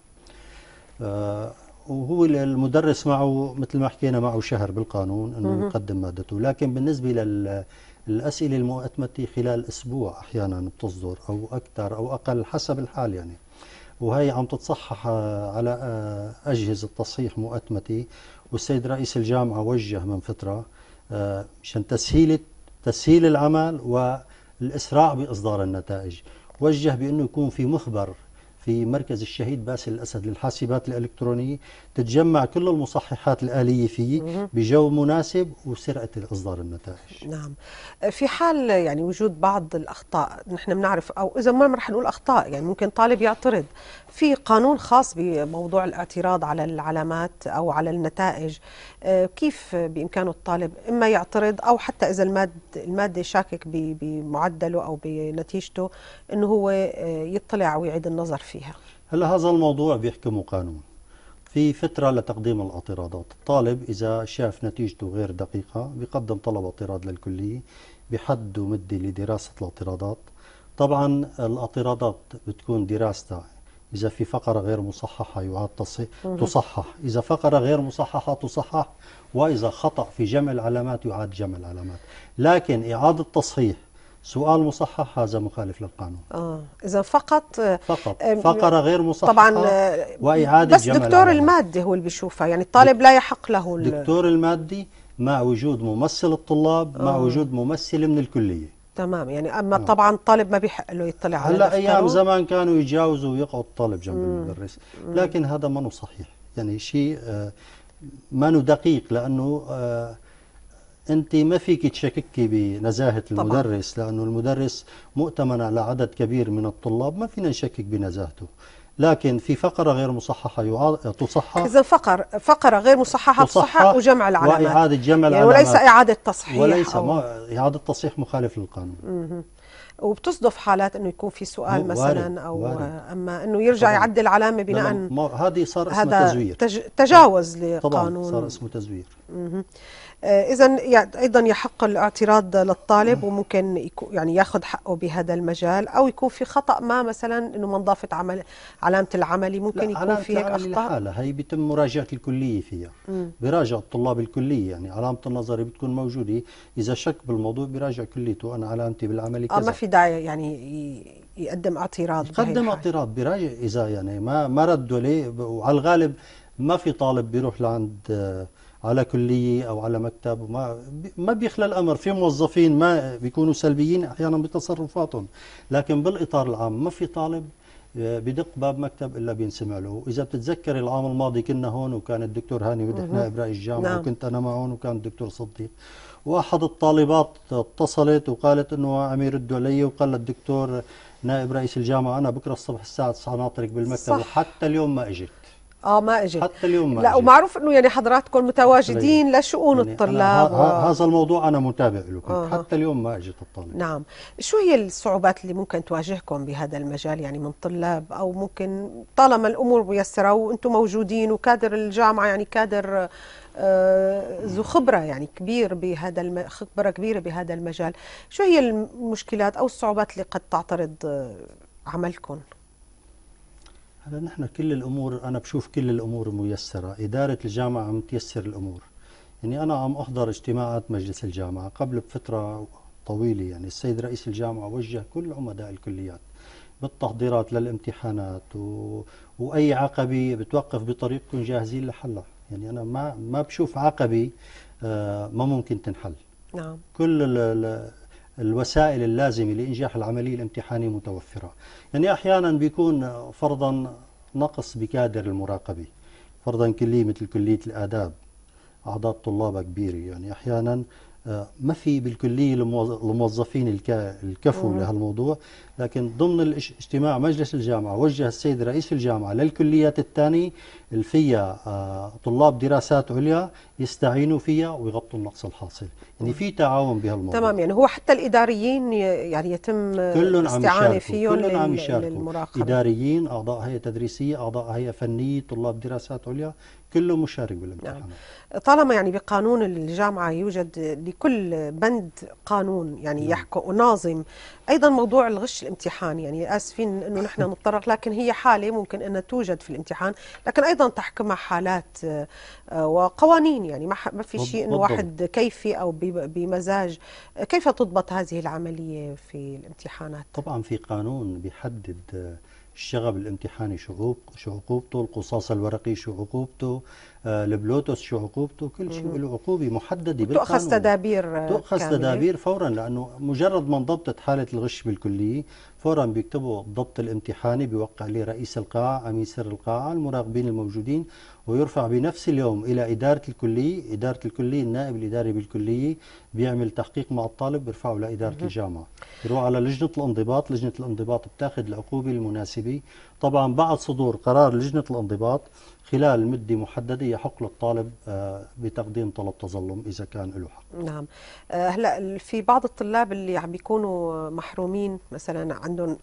وهو آه، المدرس معه مثل ما حكينا معه شهر بالقانون انه يقدم مادته لكن بالنسبه لل الأسئلة المؤتمتة خلال أسبوع أحيانا بتصدر أو أكثر أو أقل حسب الحال يعني وهي عم تتصحح على أجهزة تصحيح مؤتمتي والسيد رئيس الجامعة وجه من فترة آه، مشان تسهيل تسهيل العمل والإسراع بإصدار النتائج وجه بأنه يكون في مخبر في مركز الشهيد باسل الأسد للحاسبات الإلكترونية تتجمع كل المصححات الآلية فيه بجو مناسب وسرعة إصدار النتائج نعم في حال يعني وجود بعض الأخطاء نحن بنعرف أو إذا ما رح نقول أخطاء يعني ممكن طالب يعترض في قانون خاص بموضوع الاعتراض على العلامات أو على النتائج آه، كيف بإمكانه الطالب إما يعترض أو حتى إذا المادة, المادة شاكك بمعدله أو بنتيجته أنه هو آه، يطلع ويعيد النظر فيها هلا هذا الموضوع بيحكمه قانون في فترة لتقديم الاعتراضات الطالب إذا شاف نتيجته غير دقيقة بقدم طلب اعتراض للكلية بحد مدة لدراسة الاعتراضات طبعا الاعتراضات بتكون دراستها إذا في فقرة غير مصححة يعاد تصحح إذا فقرة غير مصححة تصحح وإذا خطأ في جمع العلامات يعاد جمع العلامات لكن إعادة تصحيح سؤال مصحح هذا مخالف للقانون اه اذا فقط فقط آه، فقره غير مصححه طبعا آه، واعاده بس دكتور المادي هو اللي بيشوفها يعني الطالب لا يحق له دكتور المادي مع وجود ممثل الطلاب مع مع آه. وجود ممثل من الكليه تمام يعني اما أوه. طبعا الطالب ما بيحق له يطلع على هلا ايام زمان كانوا يتجاوزوا ويقعد الطالب جنب مم. المدرس لكن هذا ما صحيح يعني شيء آه ما دقيق لانه آه انت ما فيك تشككي بنزاهه المدرس طبعا. لانه المدرس مؤتمن على عدد كبير من الطلاب ما فينا نشكك بنزاهته لكن في فقره غير مصححه يع... تصحح اذا فقر فقره غير مصححه تصحح وجمع العلامات واعاده جمع يعني العلامات يعني وليس اعاده تصحيح وليس أو... ما اعاده تصحيح مخالف للقانون م -م. وبتصدف حالات انه يكون في سؤال مثلا او وارد. اما انه يرجع طبعًا. يعدل العلامه بناء هذه صار اسمه تزوير تج... تجاوز لقانون طبعا صار اسمه تزوير آه، اذا ايضا يحق الاعتراض للطالب وممكن يعني ياخذ حقه بهذا المجال او يكون في خطا ما مثلا انه ما انضافت عمل علامه العملي ممكن يكون في هيك اخطاء لحالها هي بيتم مراجعه الكليه فيها براجع الطلاب الكليه يعني علامه النظري بتكون موجوده اذا شك بالموضوع براجع كليته انا علامتي بالعملي كذا آه ما في داعي يعني يقدم اعتراض يقدم اعتراض براجع اذا يعني ما ما ردوا ليه وعلى الغالب ما في طالب بيروح لعند آه، على كليه او على مكتب ما ما بيخلى الامر في موظفين ما بيكونوا سلبيين احيانا بتصرفاتهم لكن بالاطار العام ما في طالب آه، بدق باب مكتب الا بينسمع له، اذا بتتذكري العام الماضي كنا هون وكان الدكتور هاني ودحنا ابراء الجامعه نعم. وكنت انا معهم وكان الدكتور صديق واحد الطالبات اتصلت وقالت انه امير الدوليه وقال للدكتور نائب رئيس الجامعه انا بكره الصبح الساعه 9 ناطرك بالمكتب صح. وحتى اليوم ما اجت اه ما اجت حتى اليوم ما لا أجل. ومعروف انه يعني حضراتكم متواجدين طيب. لشؤون يعني الطلاب هذا الموضوع انا متابع له آه. حتى اليوم ما اجت الطالب نعم شو هي الصعوبات اللي ممكن تواجهكم بهذا المجال يعني من طلاب او ممكن طالما الامور ميسره وانتم موجودين وكادر الجامعه يعني كادر آه ذو خبره يعني كبير بهذا الم... خبره كبيره بهذا المجال شو هي المشكلات او الصعوبات اللي قد تعترض آه، عملكم هلا نحن كل الامور انا بشوف كل الامور ميسره، اداره الجامعه عم تيسر الامور. يعني انا عم احضر اجتماعات مجلس الجامعه قبل بفتره طويله يعني السيد رئيس الجامعه وجه كل عمداء الكليات بالتحضيرات للامتحانات و... واي عقبه بتوقف بطريقكم جاهزين لحلها، يعني انا ما ما بشوف عقبه آه، ما ممكن تنحل. نعم كل ال... الوسائل اللازمة لإنجاح العملية الامتحانية متوفرة يعني أحيانا بيكون فرضا نقص بكادر المراقبة فرضا كلية مثل كلية الآداب أعداد طلابها كبيرة يعني أحيانا ما في بالكليه الموظفين الكفو لهالموضوع لكن ضمن الاجتماع مجلس الجامعه وجه السيد رئيس الجامعه للكليات الثانيه اللي فيها آه، طلاب دراسات عليا يستعينوا فيها ويغطوا النقص الحاصل يعني في تعاون بهالموضوع تمام يعني هو حتى الاداريين يعني يتم كلهم الاستعانه فيهم كلهم عم يشاركوا اداريين اعضاء هيئه تدريسيه اعضاء هيئه فنيه طلاب دراسات عليا كله مشارك بالامتحانات نعم. طالما يعني بقانون الجامعة يوجد لكل بند قانون يعني نعم. يحكم وناظم أيضا موضوع الغش الامتحاني يعني آسفين أنه نحن نتطرق لكن هي حالة ممكن أنها توجد في الامتحان لكن أيضا تحكمها حالات آه، وقوانين يعني ما في شيء أنه واحد كيفي أو بمزاج كيف تضبط هذه العملية في الامتحانات؟ طبعا في قانون بيحدد الشغب الامتحاني شو عقوبته القصاص الورقي شو عقوبته البلوتوس شو عقوبته كل شيء له عقوبه محدده بالقانون تؤخذ تدابير آه، تؤخذ تدابير فورا لانه مجرد ما انضبطت حاله الغش بالكليه فورا بيكتبوا الضبط الامتحاني بيوقع عليه رئيس القاعه امين سر القاعه المراقبين الموجودين ويرفع بنفس اليوم الى اداره الكليه اداره الكليه النائب الاداري بالكليه بيعمل تحقيق مع الطالب بيرفعه لاداره الجامعه بيروح على لجنه الانضباط لجنه الانضباط بتاخذ العقوبه المناسبه طبعا بعد صدور قرار لجنه الانضباط خلال مدة محددة يحق للطالب آه، بتقديم طلب تظلم إذا كان له حق نعم آه، هلا في بعض الطلاب اللي عم بيكونوا محرومين مثلا عندهم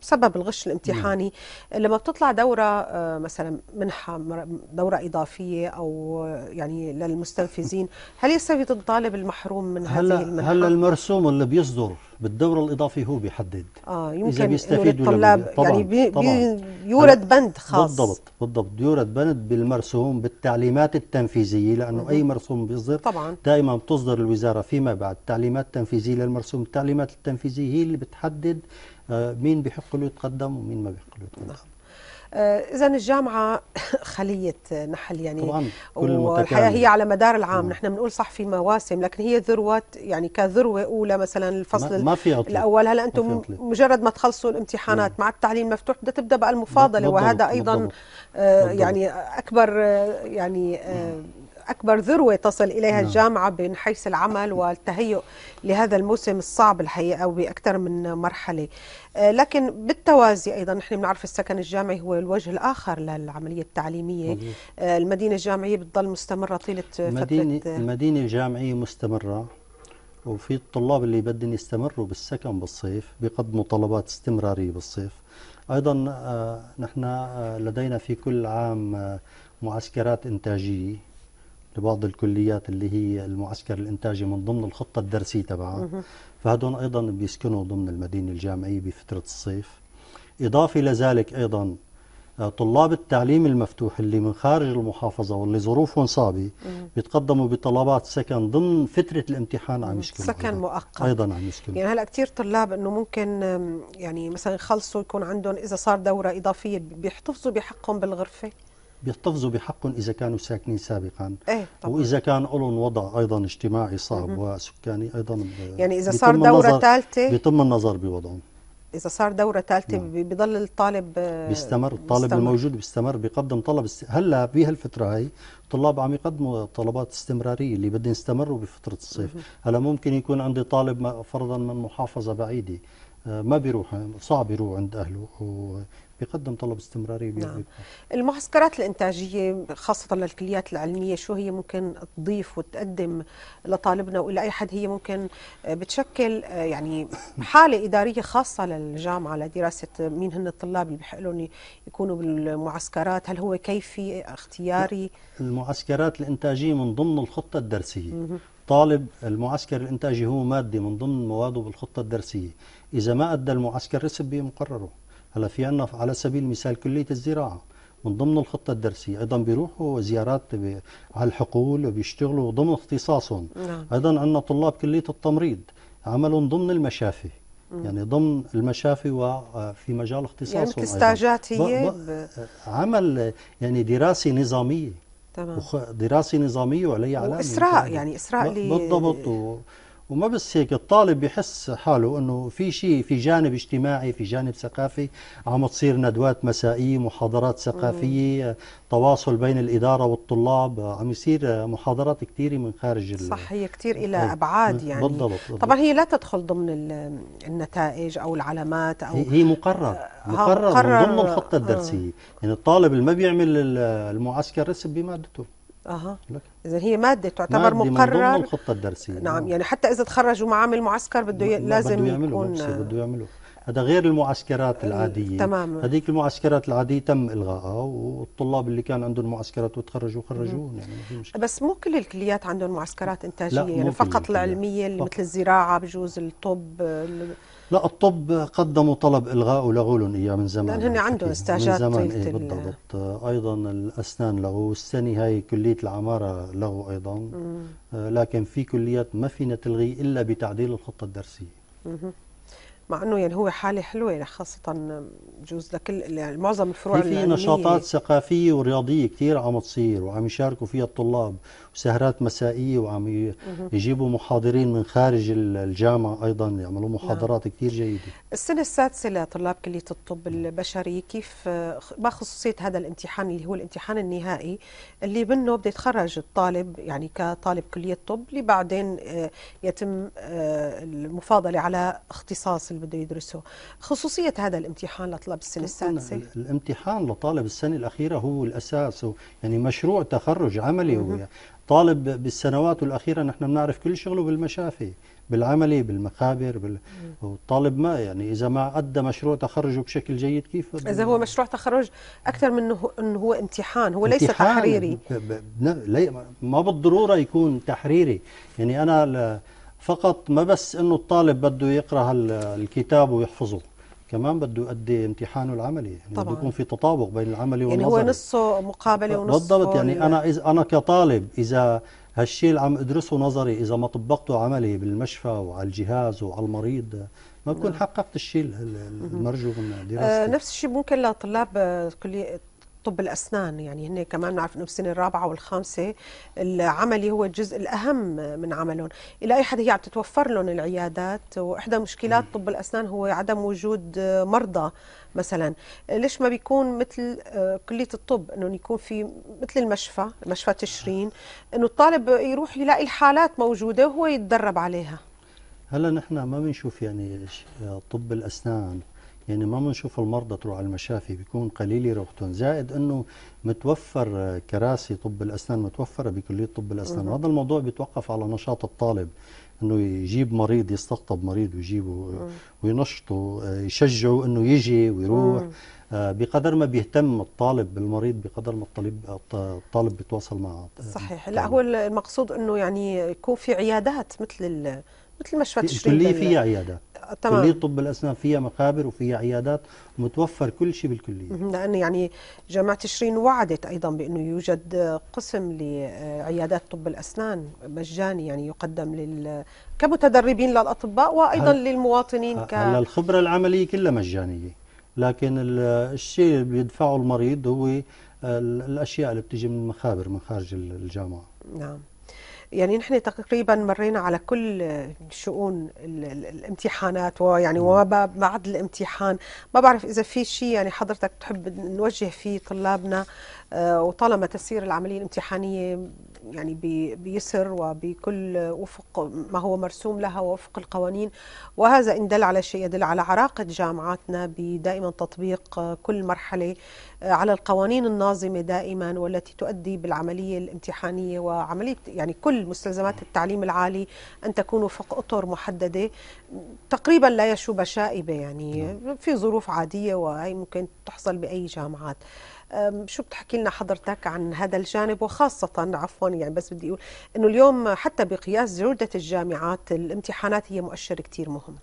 سبب الغش الامتحاني مم. نعم. لما بتطلع دورة آه، مثلا منحة دورة إضافية أو يعني للمستنفذين هل يستفيد الطالب المحروم من هل هذه المنحة؟ هلا المرسوم اللي بيصدر بالدور الاضافي هو بيحدد اه يمكن اذا بيستفيد ولا يعني طبعا يعني بي... طبعا يورد بند خاص بالضبط بالضبط يورد بند بالمرسوم بالتعليمات التنفيذيه لانه مم. اي مرسوم بيصدر طبعا دائما بتصدر الوزاره فيما بعد تعليمات تنفيذيه للمرسوم التعليمات التنفيذيه هي اللي بتحدد آه، مين بحق له يتقدم ومين ما بحق له يتقدم آه، اذا الجامعه خليه نحل يعني والحياه هي يعني. على مدار العام مم. نحن بنقول صح في مواسم لكن هي ذروه يعني كذروه اولى مثلا الفصل ما في عطلة. الاول هلا انتم مجرد ما تخلصوا الامتحانات مم. مع التعليم مفتوح بدها تبدا بقى المفاضله وهذا ايضا آه، بالضبط. يعني اكبر آه، يعني مم. أكبر ذروة تصل إليها نعم. الجامعة من حيث العمل والتهيؤ لهذا الموسم الصعب الحقيقة وبأكثر من مرحلة آه، لكن بالتوازي أيضا نحن بنعرف السكن الجامعي هو الوجه الآخر للعملية التعليمية مدينة. آه، المدينة الجامعية بتضل مستمرة طيلة فتره المدينة المدينة الجامعية مستمرة وفي الطلاب اللي بدهم يستمروا بالسكن بالصيف بيقدموا طلبات استمرارية بالصيف أيضا آه، نحن لدينا في كل عام معسكرات إنتاجية لبعض الكليات اللي هي المعسكر الانتاجي من ضمن الخطه الدرسيه تبعها فهدون ايضا بيسكنوا ضمن المدينه الجامعيه بفتره الصيف اضافه لذلك ايضا آه، طلاب التعليم المفتوح اللي من خارج المحافظة واللي ظروفهم صعبة بيتقدموا بطلبات سكن ضمن فترة الامتحان عم يسكنوا سكن أيضاً. مؤقت أيضا عم يسكنوا يعني هلا كثير طلاب إنه ممكن يعني مثلا يخلصوا يكون عندهم إذا صار دورة إضافية بيحتفظوا بحقهم بالغرفة بيحتفظوا بحقهم اذا كانوا ساكنين سابقا ايه طبعا. واذا كان لهم وضع ايضا اجتماعي صعب -م. وسكاني ايضا يعني اذا صار دوره ثالثه بيتم النظر بوضعهم اذا صار دوره ثالثه نعم. بيضل بضل الطالب آه، بيستمر الطالب بيستمر. الموجود بيستمر بيقدم طلب است... هلا بهالفتره هي الطلاب عم يقدموا طلبات استمراريه اللي بدهم يستمروا بفتره الصيف -م. هلا ممكن يكون عندي طالب فرضا من محافظه بعيده آه، ما بيروح صعب يروح عند اهله بيقدم طلب استمراري نعم. المعسكرات الإنتاجية خاصة للكليات العلمية شو هي ممكن تضيف وتقدم لطالبنا وإلى أي حد هي ممكن بتشكل آه، يعني حالة إدارية خاصة للجامعة لدراسة مين هن الطلاب اللي بحق لهم يكونوا بالمعسكرات هل هو كيفي اختياري المعسكرات الإنتاجية من ضمن الخطة الدرسية مه. طالب المعسكر الإنتاجي هو مادة من ضمن مواده بالخطة الدرسية إذا ما أدى المعسكر رسب بمقرره هلا في عندنا على سبيل المثال كليه الزراعه من ضمن الخطه الدرسيه ايضا بيروحوا زيارات على الحقول وبيشتغلوا ضمن اختصاصهم نعم. ايضا عندنا طلاب كليه التمريض عملهم ضمن المشافي مم. يعني ضمن المشافي وفي آه، مجال اختصاصهم يعني استاجات هي ب... عمل يعني دراسه نظاميه تمام دراسه نظاميه وعليها علامه واسراء يعني اسراء ب... بالضبط و... وما بس هيك الطالب بحس حاله انه في شيء في جانب اجتماعي في جانب ثقافي عم تصير ندوات مسائيه محاضرات ثقافيه تواصل بين الاداره والطلاب عم يصير محاضرات كثيره من خارج صح هي كثير الى ابعاد يعني بالضبط, بالضبط طبعا هي لا تدخل ضمن النتائج او العلامات او هي آه، مقرر مقرر من ضمن الخطه آه. الدرسيه يعني الطالب اللي ما بيعمل المعسكر رسب بمادته اها اذا هي ماده تعتبر مادة مقرر من ضمن الخطه الدرسيه نعم،, نعم يعني حتى اذا تخرجوا معامل معسكر بده ي... لازم بده يكون بده آه. يعملوا هذا غير المعسكرات إيه، العادية تماما هذيك المعسكرات العادية تم إلغائها والطلاب اللي كان عندهم معسكرات وتخرجوا خرجوهم يعني ما في مشكلة بس مو كل الكليات عندهم معسكرات إنتاجية لا يعني فقط العلمية اللي مثل الزراعة بجوز الطب لا الطب قدموا طلب الغاء ولغوا لهم اياه من زمان لان هن عندهم استعجال من زمان إيه بالضبط ايضا الاسنان لغوا السنه هاي كليه العماره لغوا ايضا مم. آه، لكن في كليات ما فينا تلغي الا بتعديل الخطه الدرسيه مم. مع انه يعني هو حاله حلوه يعني خاصه بجوز لكل يعني معظم الفروع في في نشاطات ثقافيه ورياضيه كثير عم تصير وعم يشاركوا فيها الطلاب وسهرات مسائيه وعم يجيبوا محاضرين من خارج الجامعه ايضا يعملوا نعم. محاضرات نعم. كثير جيده. السنه السادسه لطلاب كليه الطب البشري كيف ما خصوصيه هذا الامتحان اللي هو الامتحان النهائي اللي منه بده يتخرج الطالب يعني كطالب كليه طب اللي بعدين آه، يتم آه، المفاضله على اختصاص اللي بده يدرسه. خصوصيه هذا الامتحان لطلاب طلب السنه السادسه الامتحان لطالب السنه الاخيره هو الاساس يعني مشروع تخرج عملي هو طالب بالسنوات الاخيره نحن بنعرف كل شغله بالمشافي بالعملي بالمخابر بال... والطالب ما يعني اذا ما ادى مشروع تخرجه بشكل جيد كيف اذا هو مشروع تخرج اكثر من انه هو امتحان هو ليس امتحان تحريري ب... ب... ما بالضروره يكون تحريري يعني انا ل... فقط ما بس انه الطالب بده يقرا الكتاب ويحفظه كمان بده يؤدي امتحانه العملي يعني بده يكون في تطابق بين العملي والنظري يعني هو نصه مقابله ونصه بالضبط يعني انا إذا انا كطالب اذا هالشيء اللي عم ادرسه نظري اذا ما طبقته عملي بالمشفى وعلى الجهاز وعلى المريض ما بكون نعم. حققت الشيء المرجو من آه، دراستي آه نفس الشيء ممكن لطلاب آه، كليه طب الاسنان يعني هن كمان بنعرف انه بالسنه الرابعه والخامسه العملي هو الجزء الاهم من عملهم الى اي حد هي عم تتوفر لهم العيادات واحدى مشكلات طب الاسنان هو عدم وجود مرضى مثلا ليش ما بيكون مثل آه، كليه الطب انه يكون في مثل المشفى مشفى تشرين انه الطالب يروح يلاقي الحالات موجوده وهو يتدرب عليها هلا نحن ما بنشوف يعني آه، طب الاسنان يعني ما بنشوف المرضى تروح على المشافي بيكون قليل روحتهم زائد انه متوفر كراسي طب الاسنان متوفره بكليه طب الاسنان وهذا الموضوع بيتوقف على نشاط الطالب انه يجيب مريض يستقطب مريض ويجيبه وينشطه يشجعه انه يجي ويروح آه، بقدر ما بيهتم الطالب بالمريض بقدر ما الطالب الطالب بيتواصل مع صحيح لا هو المقصود انه يعني يكون في عيادات مثل مثل مشفى تشرين الكليه فيها عيادات تمام كلية طب الأسنان فيها مخابر وفيها عيادات متوفر كل شيء بالكلية لأن يعني جامعة تشرين وعدت أيضا بأنه يوجد قسم لعيادات طب الأسنان مجاني يعني يقدم لل كمتدربين للأطباء وأيضا هل للمواطنين ك... هلا الخبرة العملية كلها مجانية لكن الشيء اللي بيدفعه المريض هو الأشياء اللي بتيجي من المخابر من خارج الجامعة نعم يعني نحن تقريبا مرينا على كل شؤون الامتحانات ويعني وما بعد الامتحان ما بعرف اذا في شيء يعني حضرتك بتحب نوجه فيه طلابنا آه، وطالما تسير العمليه الامتحانيه يعني بيسر وبكل وفق ما هو مرسوم لها وفق القوانين وهذا إن دل على شيء يدل على عراقة جامعاتنا بدائما تطبيق كل مرحلة آه، على القوانين الناظمة دائما والتي تؤدي بالعملية الامتحانية وعملية يعني كل مستلزمات التعليم العالي أن تكون وفق أطر محددة تقريبا لا يشوب شائبة يعني نعم. في ظروف عادية وهي ممكن تحصل بأي جامعات شو بتحكي لنا حضرتك عن هذا الجانب وخاصة عفوا يعني بس بدي أقول أنه اليوم حتى بقياس جودة الجامعات الامتحانات هي مؤشر كتير مهم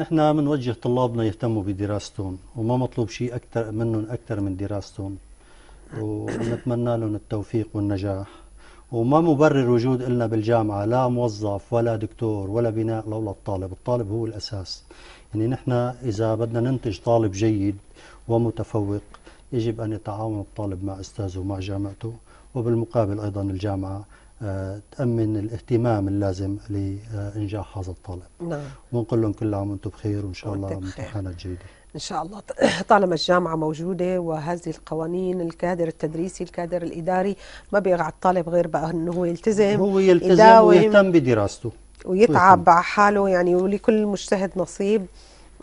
نحن بنوجه طلابنا يهتموا بدراستهم وما مطلوب شيء أكثر منهم أكثر من دراستهم ونتمنى لهم التوفيق والنجاح وما مبرر وجود إلنا بالجامعة لا موظف ولا دكتور ولا بناء لولا الطالب الطالب هو الأساس يعني نحن إذا بدنا ننتج طالب جيد ومتفوق يجب أن يتعاون الطالب مع أستاذه ومع جامعته وبالمقابل أيضا الجامعة آه، تأمن الاهتمام اللازم لإنجاح هذا الطالب نعم ونقول لهم كل عام وأنتم بخير وإن شاء الله امتحانات جيدة إن شاء الله طالما الجامعة موجودة وهذه القوانين الكادر التدريسي الكادر الإداري ما بيقع الطالب غير بقى أنه هو يلتزم هو يلتزم ويهتم بدراسته ويتعب على حاله يعني ولكل مجتهد نصيب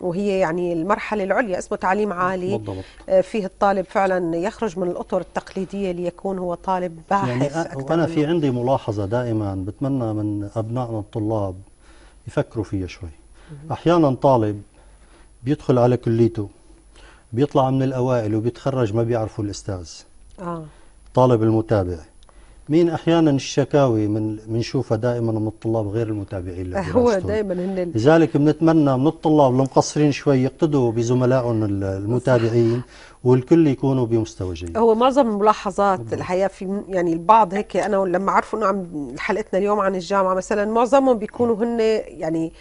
وهي يعني المرحلة العليا اسمه تعليم عالي بالضبط. آه، فيه الطالب فعلا يخرج من الأطر التقليدية ليكون هو طالب باحث يعني آه، أكثر وأنا في عندي ملاحظة دائما بتمنى من أبنائنا الطلاب يفكروا فيها شوي أحيانا طالب بيدخل على كليته بيطلع من الأوائل وبيتخرج ما بيعرفوا الأستاذ آه. طالب المتابع مين احيانا الشكاوي من بنشوفها دائما من الطلاب غير المتابعين هو دائما هن لذلك بنتمنى من الطلاب المقصرين شوي يقتدوا بزملائهم المتابعين صح. والكل يكونوا بمستوى جيد هو معظم الملاحظات الحقيقه في يعني البعض هيك انا لما عرفوا انه عم حلقتنا اليوم عن الجامعه مثلا معظمهم بيكونوا هن يعني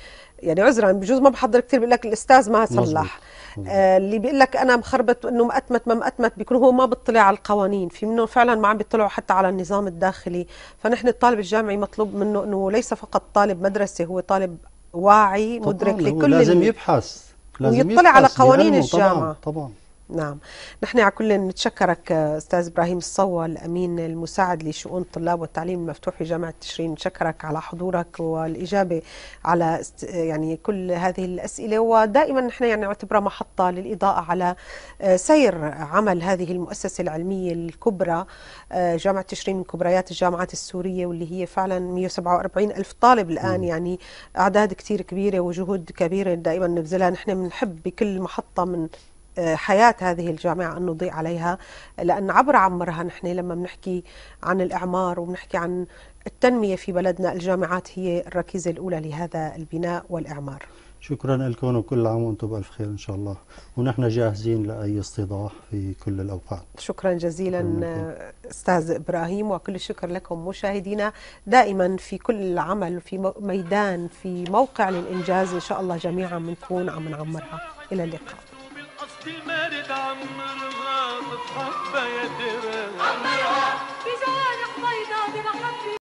يعني عذرا بجوز ما بحضر كثير بيقول لك الاستاذ ما صلح آه اللي بيقول لك انا مخربط انه مأتمت ما مأتمت بيكون هو ما بيطلع على القوانين في منهم فعلا ما عم بيطلعوا حتى على النظام الداخلي فنحن الطالب الجامعي مطلوب منه انه ليس فقط طالب مدرسه هو طالب واعي مدرك لكل لازم يبحث لازم ويطلع يبحث على قوانين الجامعه طبعا طبعا نعم نحن على كل نتشكرك أستاذ إبراهيم الصوى الأمين المساعد لشؤون الطلاب والتعليم المفتوح في جامعة تشرين نشكرك على حضورك والإجابة على يعني كل هذه الأسئلة ودائما نحن يعني نعتبرها محطة للإضاءة على آه، سير عمل هذه المؤسسة العلمية الكبرى آه، جامعة تشرين من كبريات الجامعات السورية واللي هي فعلا 147 ألف طالب الآن يعني أعداد كثير كبيرة وجهود كبيرة دائما نبذلها نحن بنحب بكل محطة من حياة هذه الجامعة أن نضيء عليها لأن عبر عمرها نحن لما بنحكي عن الإعمار وبنحكي عن التنمية في بلدنا الجامعات هي الركيزة الأولى لهذا البناء والإعمار شكرا لكم وكل عام وانتم بألف خير إن شاء الله ونحن جاهزين لأي استضاح في كل الأوقات شكرا جزيلا أستاذ إبراهيم وكل الشكر لكم مشاهدينا دائما في كل عمل في ميدان في موقع للإنجاز إن شاء الله جميعا بنكون عم نعمرها إلى اللقاء المارد عمرها تتحب يا ترى عمرها بجوارح بيضا بمحبة